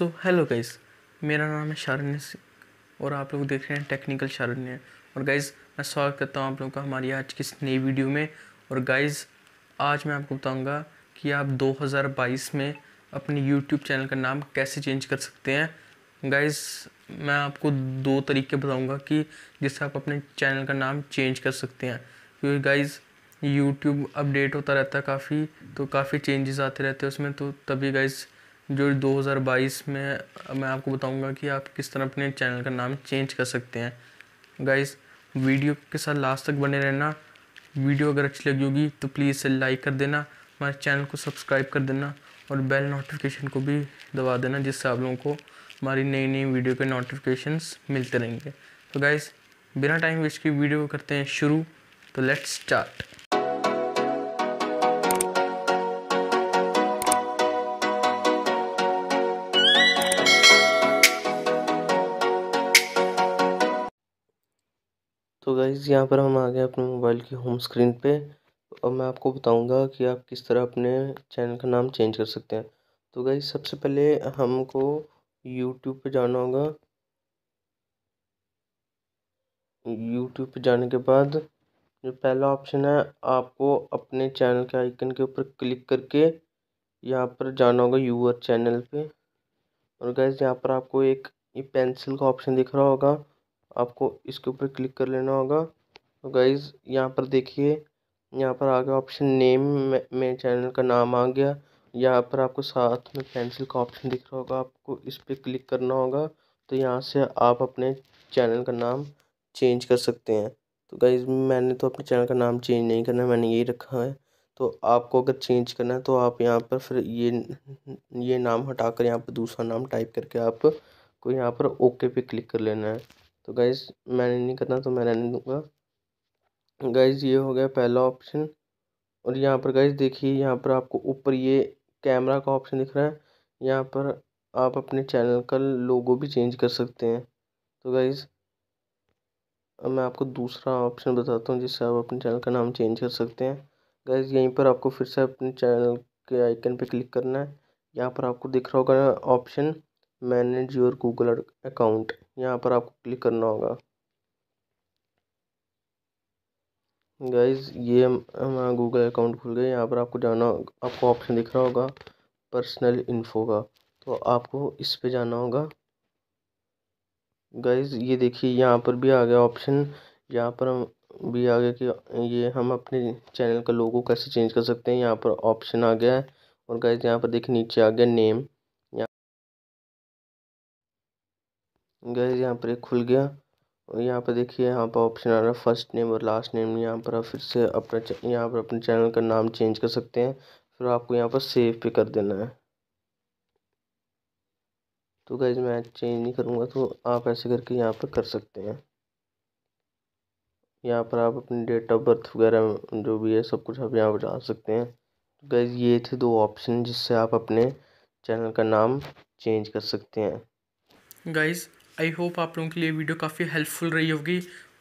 so hello guys मेरा नाम है शारण्य सिंह और आप लोग देख रहे हैं टेक्निकल शारण्य और गाइज मैं स्वागत करता हूँ आप लोगों का हमारी आज की इस नई वीडियो में और गाइज आज मैं आपको बताऊँगा कि आप 2022 में अपने यूट्यूब चैनल का नाम कैसे चेंज कर सकते हैं गाइस मैं आपको दो तरीके बताऊंगा कि जिससे आप अपने चैनल का नाम चेंज कर सकते हैं क्योंकि गाइस यूट्यूब अपडेट होता रहता है काफ़ी तो काफ़ी चेंजेस आते रहते हैं उसमें तो तभी गाइस जो 2022 में मैं आपको बताऊंगा कि आप किस तरह अपने चैनल का नाम चेंज कर सकते हैं गाइस वीडियो के साथ लास्ट तक बने रहना वीडियो अगर अच्छी लगी होगी तो प्लीज़ इसे लाइक कर देना हमारे चैनल को सब्सक्राइब कर देना और बेल नोटिफिकेशन को भी दबा देना जिससे आप लोगों को हमारी नई नई वीडियो के नोटिफिकेशंस मिलते रहेंगे तो गाइज़ बिना टाइम वेस्ट की वीडियो करते हैं शुरू तो लेट्स स्टार्ट तो गाइज़ यहाँ पर हम आ गए अपने मोबाइल की होम स्क्रीन पे अब मैं आपको बताऊंगा कि आप किस तरह अपने चैनल का नाम चेंज कर सकते हैं तो गाइज़ सबसे पहले हमको यूट्यूब पे जाना होगा यूट्यूब पे जाने के बाद जो पहला ऑप्शन है आपको अपने चैनल के आइकन के ऊपर क्लिक करके यहाँ पर जाना होगा यूअर चैनल पे और गैस यहाँ पर आपको एक ये पेंसिल का ऑप्शन दिख रहा होगा आपको इसके ऊपर क्लिक कर लेना होगा तो गाइज़ यहाँ पर देखिए यहाँ पर आ गया ऑप्शन नेम में, में चैनल का नाम आ गया यहाँ पर आपको साथ में पेंसिल का ऑप्शन दिख रहा होगा आपको इस पर क्लिक करना होगा तो यहाँ से आप अपने चैनल का नाम चेंज कर सकते हैं तो गाइज मैंने तो अपने चैनल का नाम चेंज नहीं करना मैंने यही रखा है तो आपको अगर चेंज करना है तो आप यहाँ पर फिर ये ये नाम हटा कर यहाँ पर दूसरा नाम टाइप करके आप को यहाँ पर ओके पे क्लिक कर लेना है तो गाइज़ मैंने नहीं करना तो मैं रहने दूँगा गाइज़ ये हो गया पहला ऑप्शन और यहाँ पर गाइज़ देखिए यहाँ पर आपको ऊपर ये कैमरा का ऑप्शन दिख रहा है यहाँ पर आप अपने चैनल का लोगो भी चेंज कर सकते हैं तो गाइज़ अब मैं आपको दूसरा ऑप्शन बताता हूँ जिससे आप अपने चैनल का नाम चेंज कर सकते हैं गाइज़ यहीं पर आपको फिर से अपने चैनल के आइकन पर क्लिक करना है यहाँ पर आपको दिख रहा होगा option manage your Google account यहाँ पर आपको क्लिक करना होगा गाइज़ ये हमारा गूगल अकाउंट खुल गया यहाँ पर आपको जाना आपको ऑप्शन दिख रहा होगा पर्सनल इन्फो का तो आपको इस पे जाना होगा गाइज़ ये देखिए यहाँ पर भी आ गया ऑप्शन यहाँ पर हम भी आ गया कि ये हम अपने चैनल का लोगो कैसे चेंज कर सकते हैं यहाँ पर ऑप्शन आ गया है और गाइज़ यहाँ पर देखिए नीचे आ गया नेम गाइज यहाँ पर एक खुल गया और यहाँ पर देखिए यहाँ पर ऑप्शन आ रहा है फर्स्ट नेम और लास्ट नेम यहाँ पर आप फिर से अपना यहाँ पर अपने चैनल का नाम चेंज कर सकते हैं फिर आपको यहाँ पर सेव पे कर देना है तो गाइज मैं चेंज नहीं करूँगा तो आप ऐसे करके यहाँ पर कर सकते हैं यहाँ पर आप अपनी डेट ऑफ बर्थ वगैरह जो भी है सब कुछ आप यहाँ पर डाल सकते हैं तो गाइज ये थे दो ऑप्शन जिससे आप अपने चैनल का नाम चेंज कर सकते हैं गाइज़ आई होप आप लोगों के लिए वीडियो काफ़ी हेल्पफुल रही होगी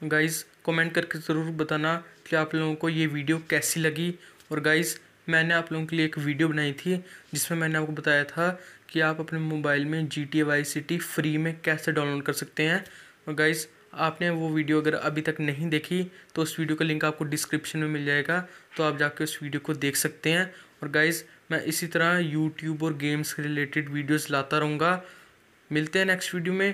गाइज़ कमेंट करके ज़रूर बताना कि आप लोगों को ये वीडियो कैसी लगी और गाइज़ मैंने आप लोगों के लिए एक वीडियो बनाई थी जिसमें मैंने आपको बताया था कि आप अपने मोबाइल में G T Y city free में कैसे डाउनलोड कर सकते हैं और गाइज़ आपने वो वीडियो अगर अभी तक नहीं देखी तो उस वीडियो का लिंक आपको डिस्क्रिप्शन में मिल जाएगा तो आप जाके उस वीडियो को देख सकते हैं और गाइज़ मैं इसी तरह यूट्यूब और गेम्स के रिलेटेड वीडियोज़ लाता रहूँगा मिलते हैं नेक्स्ट वीडियो में